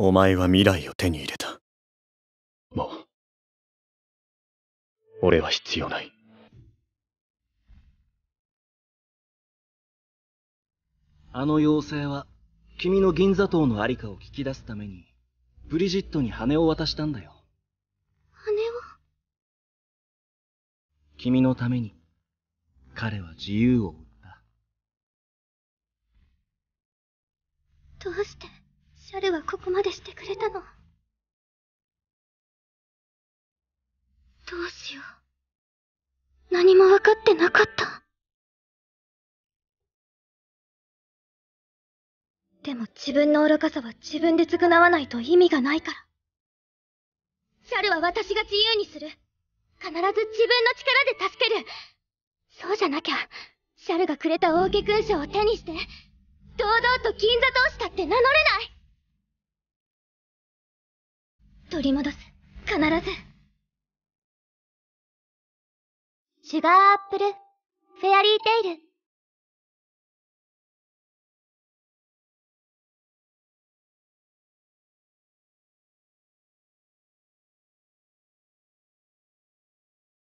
お前は未来を手に入れた。もう、俺は必要ない。あの妖精は、君の銀座島のありかを聞き出すために、ブリジットに羽を渡したんだよ。羽を君のために、彼は自由を売った。どうしてシャルはここまでしてくれたの。どうしよう。何も分かってなかった。でも自分の愚かさは自分で償わないと意味がないから。シャルは私が自由にする。必ず自分の力で助ける。そうじゃなきゃ、シャルがくれた王家勲章を手にして、堂々と銀座同士だって名乗れ取り戻す。必ず。シュガーアップル、フェアリーテイル。